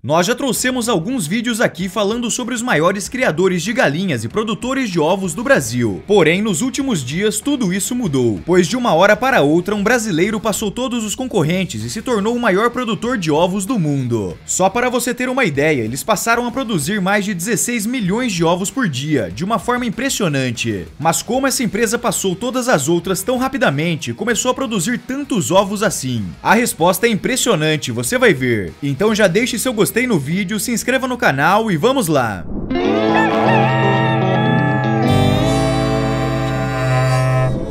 Nós já trouxemos alguns vídeos aqui falando sobre os maiores criadores de galinhas e produtores de ovos do Brasil. Porém, nos últimos dias, tudo isso mudou, pois de uma hora para outra, um brasileiro passou todos os concorrentes e se tornou o maior produtor de ovos do mundo. Só para você ter uma ideia, eles passaram a produzir mais de 16 milhões de ovos por dia, de uma forma impressionante. Mas como essa empresa passou todas as outras tão rapidamente, começou a produzir tantos ovos assim? A resposta é impressionante, você vai ver. Então já deixe seu gostei gostei no vídeo, se inscreva no canal e vamos lá!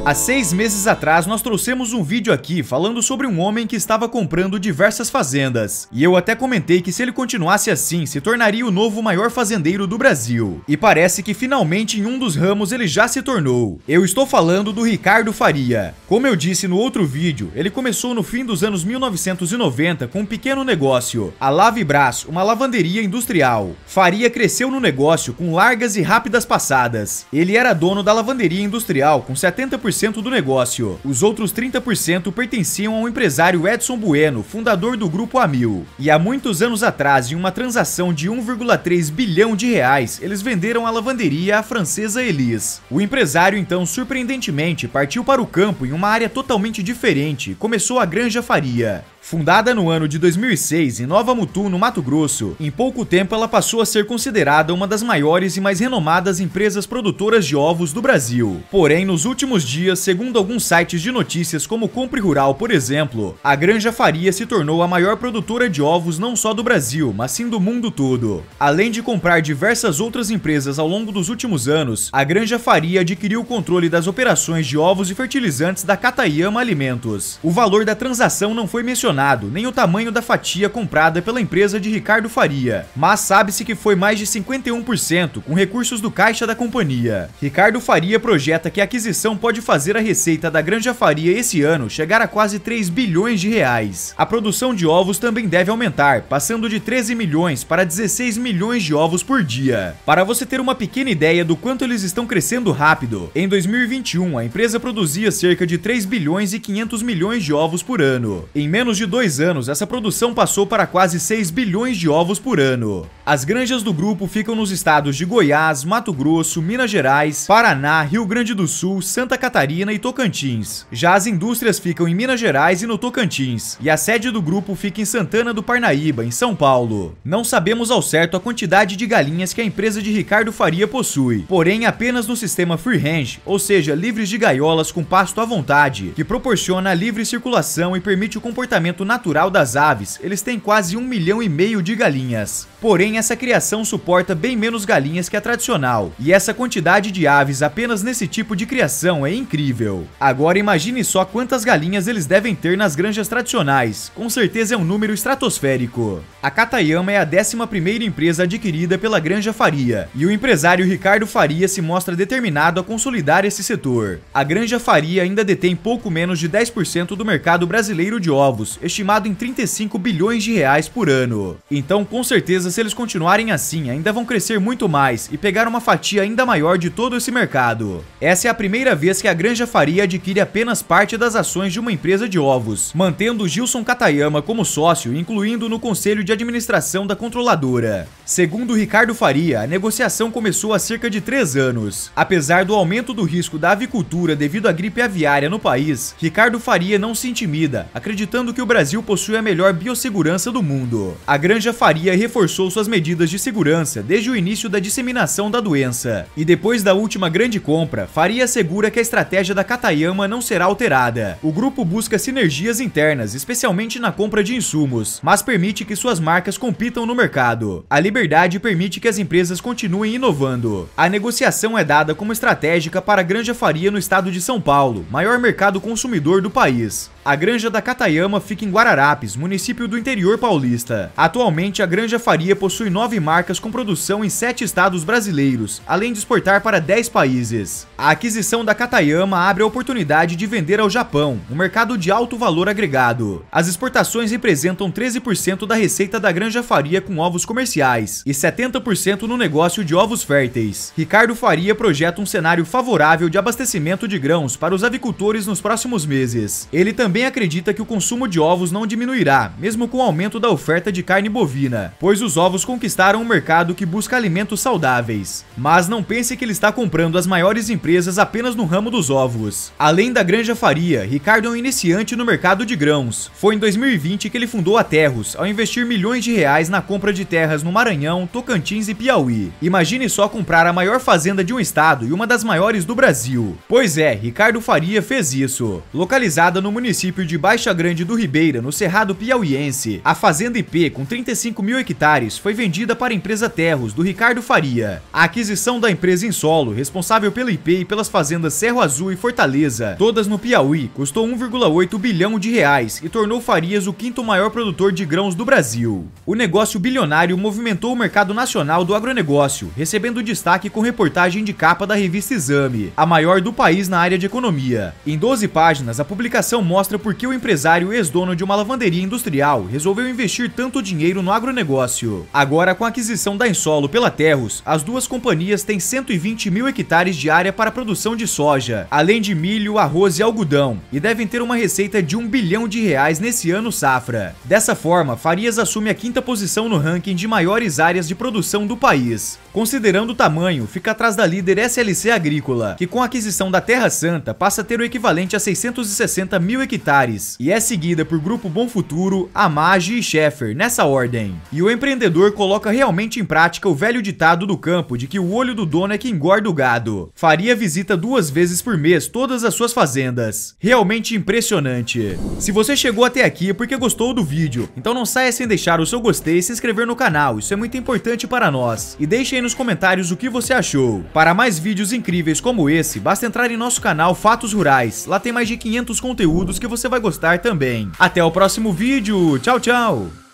Há seis meses atrás, nós trouxemos um vídeo aqui falando sobre um homem que estava comprando diversas fazendas. E eu até comentei que se ele continuasse assim, se tornaria o novo maior fazendeiro do Brasil. E parece que finalmente em um dos ramos ele já se tornou. Eu estou falando do Ricardo Faria. Como eu disse no outro vídeo, ele começou no fim dos anos 1990 com um pequeno negócio, a Lave Brás, uma lavanderia industrial. Faria cresceu no negócio com largas e rápidas passadas. Ele era dono da lavanderia industrial com 70% do negócio. Os outros 30% pertenciam ao empresário Edson Bueno, fundador do Grupo Amil. E há muitos anos atrás, em uma transação de 1,3 bilhão de reais, eles venderam a lavanderia à francesa Elis. O empresário, então, surpreendentemente, partiu para o campo em uma área totalmente diferente, começou a Granja Faria. Fundada no ano de 2006 em Nova Mutum, no Mato Grosso, em pouco tempo ela passou a ser considerada uma das maiores e mais renomadas empresas produtoras de ovos do Brasil. Porém, nos últimos dias, segundo alguns sites de notícias como Compre Rural, por exemplo, a Granja Faria se tornou a maior produtora de ovos não só do Brasil, mas sim do mundo todo. Além de comprar diversas outras empresas ao longo dos últimos anos, a Granja Faria adquiriu o controle das operações de ovos e fertilizantes da Catayama Alimentos. O valor da transação não foi mencionado mencionado nem o tamanho da fatia comprada pela empresa de Ricardo Faria, mas sabe-se que foi mais de 51% com recursos do caixa da companhia. Ricardo Faria projeta que a aquisição pode fazer a receita da Granja Faria esse ano chegar a quase 3 bilhões de reais. A produção de ovos também deve aumentar, passando de 13 milhões para 16 milhões de ovos por dia. Para você ter uma pequena ideia do quanto eles estão crescendo rápido, em 2021 a empresa produzia cerca de 3 bilhões e 500 milhões de ovos por ano. Em menos de dois anos, essa produção passou para quase 6 bilhões de ovos por ano. As granjas do grupo ficam nos estados de Goiás, Mato Grosso, Minas Gerais, Paraná, Rio Grande do Sul, Santa Catarina e Tocantins. Já as indústrias ficam em Minas Gerais e no Tocantins, e a sede do grupo fica em Santana do Parnaíba, em São Paulo. Não sabemos ao certo a quantidade de galinhas que a empresa de Ricardo Faria possui, porém apenas no sistema free range, ou seja, livres de gaiolas com pasto à vontade, que proporciona livre circulação e permite o comportamento natural das aves, eles têm quase um milhão e meio de galinhas. Porém, essa criação suporta bem menos galinhas que a tradicional, e essa quantidade de aves apenas nesse tipo de criação é incrível. Agora imagine só quantas galinhas eles devem ter nas granjas tradicionais, com certeza é um número estratosférico. A Katayama é a 11ª empresa adquirida pela Granja Faria, e o empresário Ricardo Faria se mostra determinado a consolidar esse setor. A Granja Faria ainda detém pouco menos de 10% do mercado brasileiro de ovos, estimado em 35 bilhões de reais por ano. Então, com certeza certeza, se eles continuarem assim, ainda vão crescer muito mais e pegar uma fatia ainda maior de todo esse mercado. Essa é a primeira vez que a Granja Faria adquire apenas parte das ações de uma empresa de ovos, mantendo Gilson Katayama como sócio, incluindo no conselho de administração da controladora. Segundo Ricardo Faria, a negociação começou há cerca de três anos. Apesar do aumento do risco da avicultura devido à gripe aviária no país, Ricardo Faria não se intimida, acreditando que o Brasil possui a melhor biossegurança do mundo. A Granja Faria reforçou reforçou suas medidas de segurança desde o início da disseminação da doença. E depois da última grande compra, Faria assegura que a estratégia da Katayama não será alterada. O grupo busca sinergias internas, especialmente na compra de insumos, mas permite que suas marcas compitam no mercado. A liberdade permite que as empresas continuem inovando. A negociação é dada como estratégica para a Granja Faria no estado de São Paulo, maior mercado consumidor do país. A granja da Catayama fica em Guararapes, município do interior paulista. Atualmente, a Granja Faria possui nove marcas com produção em sete estados brasileiros, além de exportar para dez países. A aquisição da Catayama abre a oportunidade de vender ao Japão, um mercado de alto valor agregado. As exportações representam 13% da receita da Granja Faria com ovos comerciais e 70% no negócio de ovos férteis. Ricardo Faria projeta um cenário favorável de abastecimento de grãos para os avicultores nos próximos meses. Ele também também acredita que o consumo de ovos não diminuirá, mesmo com o aumento da oferta de carne bovina, pois os ovos conquistaram um mercado que busca alimentos saudáveis. Mas não pense que ele está comprando as maiores empresas apenas no ramo dos ovos. Além da Granja Faria, Ricardo é um iniciante no mercado de grãos. Foi em 2020 que ele fundou a Terros, ao investir milhões de reais na compra de terras no Maranhão, Tocantins e Piauí. Imagine só comprar a maior fazenda de um estado e uma das maiores do Brasil. Pois é, Ricardo Faria fez isso. Localizada no município município de Baixa Grande do Ribeira, no Cerrado Piauiense. A fazenda IP, com 35 mil hectares, foi vendida para a empresa Terros, do Ricardo Faria. A aquisição da empresa em solo, responsável pelo IP e pelas fazendas Cerro Azul e Fortaleza, todas no Piauí, custou 1,8 bilhão de reais e tornou Farias o quinto maior produtor de grãos do Brasil. O negócio bilionário movimentou o mercado nacional do agronegócio, recebendo destaque com reportagem de capa da revista Exame, a maior do país na área de economia. Em 12 páginas, a publicação mostra mostra por que o empresário ex-dono de uma lavanderia industrial resolveu investir tanto dinheiro no agronegócio. Agora, com a aquisição da Insolo pela Terros, as duas companhias têm 120 mil hectares de área para produção de soja, além de milho, arroz e algodão, e devem ter uma receita de 1 bilhão de reais nesse ano safra. Dessa forma, Farias assume a quinta posição no ranking de maiores áreas de produção do país. Considerando o tamanho, fica atrás da líder SLC Agrícola, que com a aquisição da Terra Santa passa a ter o equivalente a 660 mil hectares Mictares e é seguida por Grupo Bom Futuro, Amage e Sheffer, nessa ordem. E o empreendedor coloca realmente em prática o velho ditado do campo de que o olho do dono é que engorda o gado. Faria visita duas vezes por mês todas as suas fazendas. Realmente impressionante. Se você chegou até aqui é porque gostou do vídeo, então não saia sem deixar o seu gostei e se inscrever no canal, isso é muito importante para nós. E deixe aí nos comentários o que você achou. Para mais vídeos incríveis como esse, basta entrar em nosso canal Fatos Rurais, lá tem mais de 500 conteúdos que que você vai gostar também. Até o próximo vídeo, tchau, tchau!